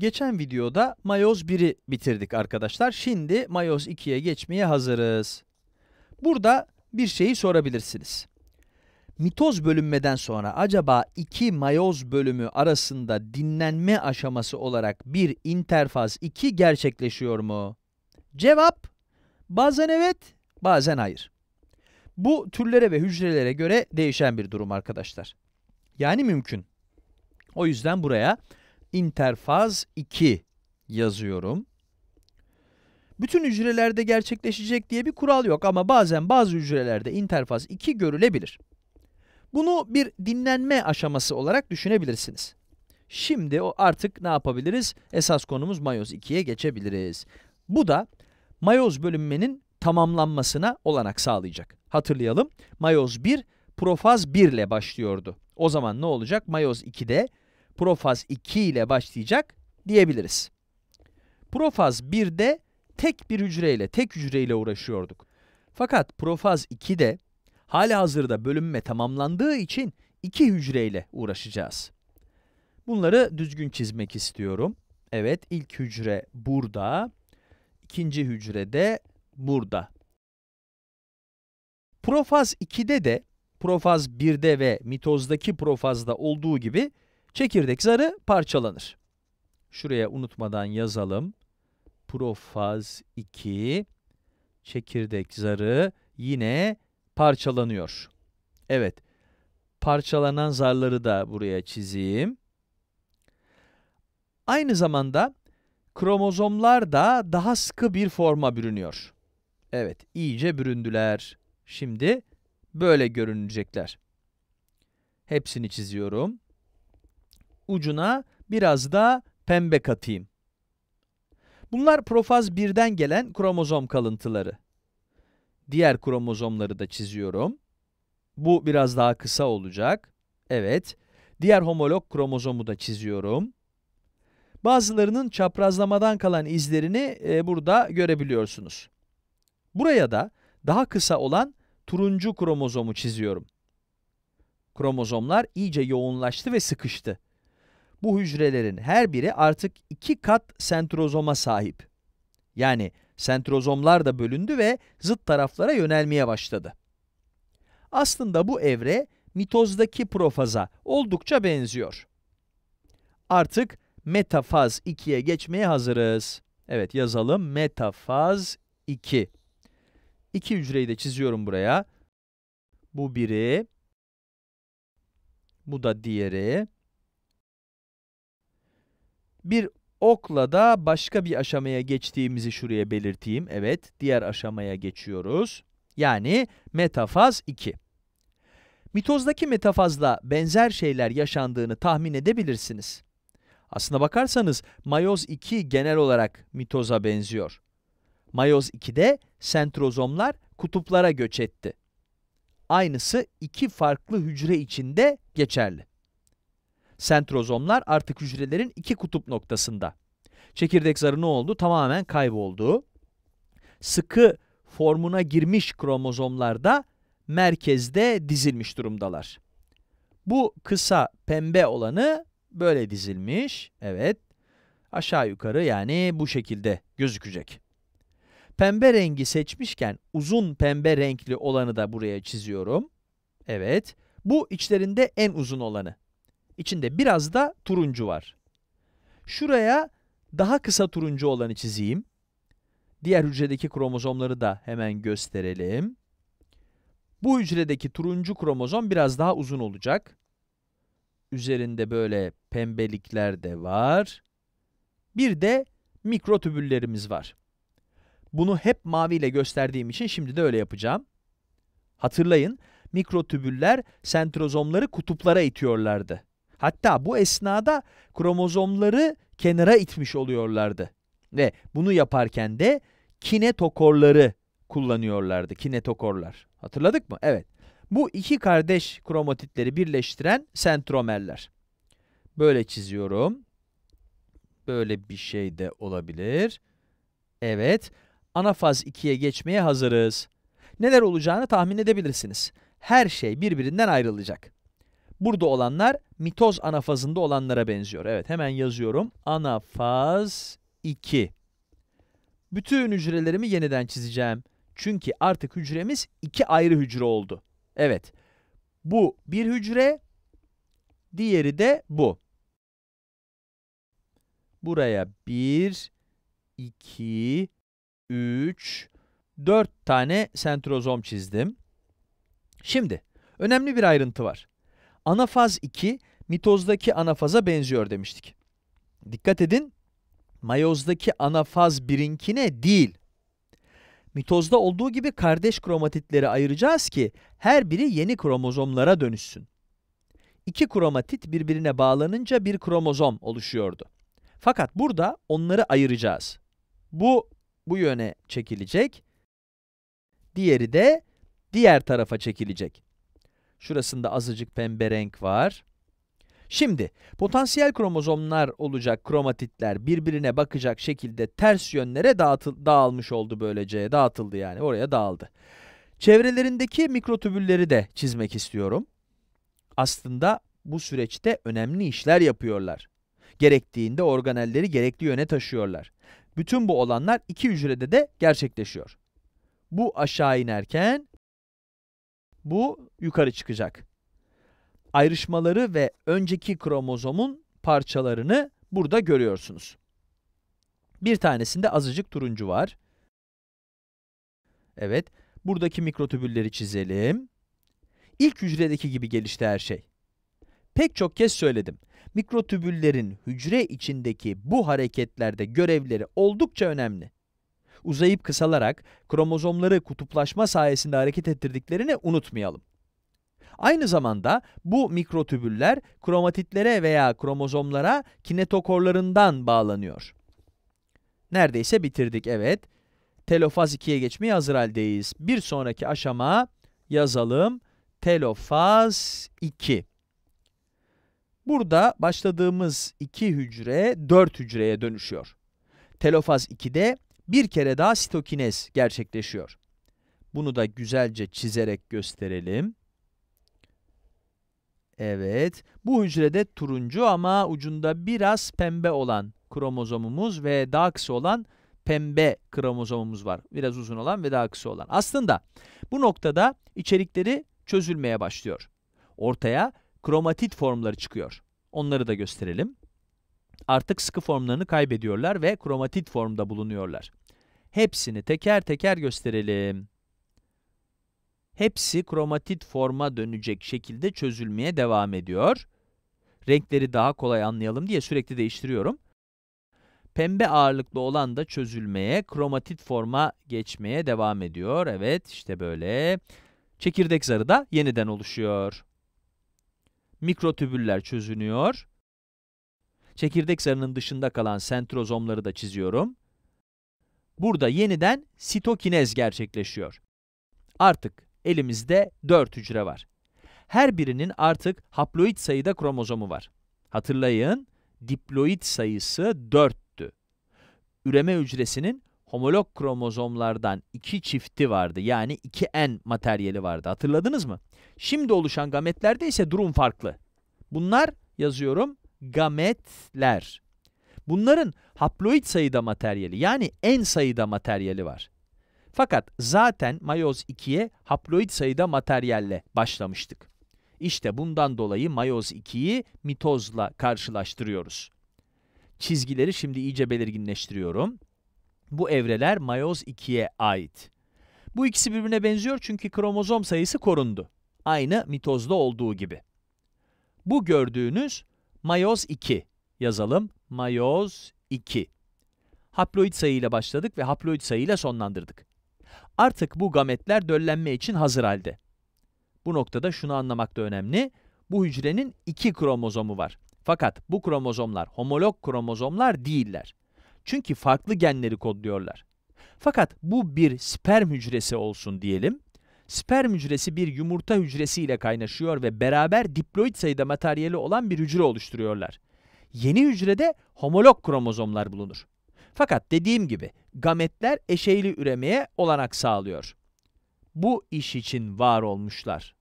Geçen videoda mayoz 1'i bitirdik arkadaşlar. Şimdi mayoz 2'ye geçmeye hazırız. Burada bir şeyi sorabilirsiniz. Mitoz bölünmeden sonra acaba iki mayoz bölümü arasında dinlenme aşaması olarak bir interfaz 2 gerçekleşiyor mu? Cevap, bazen evet, bazen hayır. Bu türlere ve hücrelere göre değişen bir durum arkadaşlar. Yani mümkün. O yüzden buraya interfaz 2 yazıyorum. Bütün hücrelerde gerçekleşecek diye bir kural yok ama bazen bazı hücrelerde interfaz 2 görülebilir. Bunu bir dinlenme aşaması olarak düşünebilirsiniz. Şimdi o artık ne yapabiliriz? Esas konumuz mayoz 2'ye geçebiliriz. Bu da mayoz bölünmenin tamamlanmasına olanak sağlayacak. Hatırlayalım mayoz 1 profaz 1 ile başlıyordu. O zaman ne olacak? Mayoz 2'de profaz 2 ile başlayacak diyebiliriz. Profaz 1'de tek bir hücreyle, tek hücreyle uğraşıyorduk. Fakat profaz 2'de hali hazırda bölünme tamamlandığı için iki hücreyle uğraşacağız. Bunları düzgün çizmek istiyorum. Evet, ilk hücre burada, ikinci hücre de burada. Profaz 2'de de, profaz 1'de ve mitozdaki profazda olduğu gibi Çekirdek zarı parçalanır. Şuraya unutmadan yazalım. Profaz 2 çekirdek zarı yine parçalanıyor. Evet. Parçalanan zarları da buraya çizeyim. Aynı zamanda kromozomlar da daha sıkı bir forma bürünüyor. Evet, iyice büründüler. Şimdi böyle görünecekler. Hepsini çiziyorum ucuna biraz da pembe katayım. Bunlar profaz 1'den gelen kromozom kalıntıları. Diğer kromozomları da çiziyorum. Bu biraz daha kısa olacak. Evet. Diğer homolog kromozomu da çiziyorum. Bazılarının çaprazlamadan kalan izlerini e, burada görebiliyorsunuz. Buraya da daha kısa olan turuncu kromozomu çiziyorum. Kromozomlar iyice yoğunlaştı ve sıkıştı. Bu hücrelerin her biri artık iki kat sentrozoma sahip. Yani sentrozomlar da bölündü ve zıt taraflara yönelmeye başladı. Aslında bu evre mitozdaki profaza oldukça benziyor. Artık metafaz 2'ye geçmeye hazırız. Evet yazalım metafaz 2. İki hücreyi de çiziyorum buraya. Bu biri, bu da diğeri. Bir okla da başka bir aşamaya geçtiğimizi şuraya belirteyim. Evet, diğer aşamaya geçiyoruz. Yani metafaz 2. Mitozdaki metafazla benzer şeyler yaşandığını tahmin edebilirsiniz. Aslına bakarsanız mayoz 2 genel olarak mitoza benziyor. Mayoz 2'de sentrozomlar kutuplara göç etti. Aynısı iki farklı hücre içinde geçerli. Sentrozomlar artık hücrelerin iki kutup noktasında. Çekirdek zarı ne oldu? Tamamen kayboldu. Sıkı formuna girmiş kromozomlar da merkezde dizilmiş durumdalar. Bu kısa pembe olanı böyle dizilmiş. Evet. Aşağı yukarı yani bu şekilde gözükecek. Pembe rengi seçmişken uzun pembe renkli olanı da buraya çiziyorum. Evet. Bu içlerinde en uzun olanı. İçinde biraz da turuncu var. Şuraya daha kısa turuncu olanı çizeyim. Diğer hücredeki kromozomları da hemen gösterelim. Bu hücredeki turuncu kromozom biraz daha uzun olacak. Üzerinde böyle pembelikler de var. Bir de mikrotübüllerimiz var. Bunu hep maviyle gösterdiğim için şimdi de öyle yapacağım. Hatırlayın, mikrotübüller sentrozomları kutuplara itiyorlardı. Hatta bu esnada kromozomları kenara itmiş oluyorlardı. Ve bunu yaparken de kinetokorları kullanıyorlardı. Kinetokorlar. Hatırladık mı? Evet. Bu iki kardeş kromatitleri birleştiren sentromerler. Böyle çiziyorum. Böyle bir şey de olabilir. Evet. Anafaz 2'ye geçmeye hazırız. Neler olacağını tahmin edebilirsiniz. Her şey birbirinden ayrılacak. Burada olanlar mitoz anafazında olanlara benziyor. Evet hemen yazıyorum. Anafaz 2. Bütün hücrelerimi yeniden çizeceğim. Çünkü artık hücremiz iki ayrı hücre oldu. Evet. Bu bir hücre, diğeri de bu. Buraya 1, 2, 3, 4 tane sentrozom çizdim. Şimdi önemli bir ayrıntı var. Anafaz 2 mitozdaki anafaza benziyor demiştik. Dikkat edin mayozdaki anafaz birinkine değil. Mitozda olduğu gibi kardeş kromatitleri ayıracağız ki her biri yeni kromozomlara dönüşsün. İki kromatit birbirine bağlanınca bir kromozom oluşuyordu. Fakat burada onları ayıracağız. Bu bu yöne çekilecek. Diğeri de diğer tarafa çekilecek. Şurasında azıcık pembe renk var. Şimdi potansiyel kromozomlar olacak kromatitler birbirine bakacak şekilde ters yönlere dağıtıl dağılmış oldu böylece. Dağıtıldı yani oraya dağıldı. Çevrelerindeki mikrotübülleri de çizmek istiyorum. Aslında bu süreçte önemli işler yapıyorlar. Gerektiğinde organelleri gerekli yöne taşıyorlar. Bütün bu olanlar iki hücrede de gerçekleşiyor. Bu aşağı inerken bu yukarı çıkacak. Ayrışmaları ve önceki kromozomun parçalarını burada görüyorsunuz. Bir tanesinde azıcık turuncu var. Evet, buradaki mikrotübülleri çizelim. İlk hücredeki gibi gelişti her şey. Pek çok kez söyledim. Mikrotübüllerin hücre içindeki bu hareketlerde görevleri oldukça önemli uzayıp kısalarak kromozomları kutuplaşma sayesinde hareket ettirdiklerini unutmayalım. Aynı zamanda bu mikrotübüller kromatitlere veya kromozomlara kinetokorlarından bağlanıyor. Neredeyse bitirdik evet. Telofaz 2'ye geçmeye hazır haldeyiz. Bir sonraki aşama yazalım. Telofaz 2. Burada başladığımız 2 hücre 4 hücreye dönüşüyor. Telofaz 2'de bir kere daha sitokinez gerçekleşiyor. Bunu da güzelce çizerek gösterelim. Evet, bu hücrede turuncu ama ucunda biraz pembe olan kromozomumuz ve daha kısa olan pembe kromozomumuz var. Biraz uzun olan ve daha kısa olan. Aslında bu noktada içerikleri çözülmeye başlıyor. Ortaya kromatit formları çıkıyor. Onları da gösterelim. Artık sıkı formlarını kaybediyorlar ve kromatit formda bulunuyorlar. Hepsini teker teker gösterelim. Hepsi kromatit forma dönecek şekilde çözülmeye devam ediyor. Renkleri daha kolay anlayalım diye sürekli değiştiriyorum. Pembe ağırlıklı olan da çözülmeye, kromatit forma geçmeye devam ediyor. Evet, işte böyle. Çekirdek zarı da yeniden oluşuyor. Mikrotübüller çözünüyor. Çekirdek zarının dışında kalan sentrozomları da çiziyorum. Burada yeniden sitokinez gerçekleşiyor. Artık elimizde 4 hücre var. Her birinin artık haploid sayıda kromozomu var. Hatırlayın, diploid sayısı 4'tü. Üreme hücresinin homolog kromozomlardan 2 çifti vardı. Yani 2N materyali vardı. Hatırladınız mı? Şimdi oluşan gametlerde ise durum farklı. Bunlar yazıyorum gametler. Bunların haploid sayıda materyali yani en sayıda materyali var. Fakat zaten mayoz 2'ye haploid sayıda materyalle başlamıştık. İşte bundan dolayı mayoz 2'yi mitozla karşılaştırıyoruz. Çizgileri şimdi iyice belirginleştiriyorum. Bu evreler mayoz 2'ye ait. Bu ikisi birbirine benziyor çünkü kromozom sayısı korundu. Aynı mitozda olduğu gibi. Bu gördüğünüz mayoz 2 yazalım mayoz 2. Haploid sayıyla başladık ve haploid sayıyla sonlandırdık. Artık bu gametler döllenme için hazır halde. Bu noktada şunu anlamak da önemli. Bu hücrenin iki kromozomu var. Fakat bu kromozomlar homolog kromozomlar değiller. Çünkü farklı genleri kodluyorlar. Fakat bu bir sperm hücresi olsun diyelim. Sperm hücresi bir yumurta hücresiyle kaynaşıyor ve beraber diploid sayıda materyali olan bir hücre oluşturuyorlar yeni hücrede homolog kromozomlar bulunur. Fakat dediğim gibi gametler eşeyli üremeye olanak sağlıyor. Bu iş için var olmuşlar.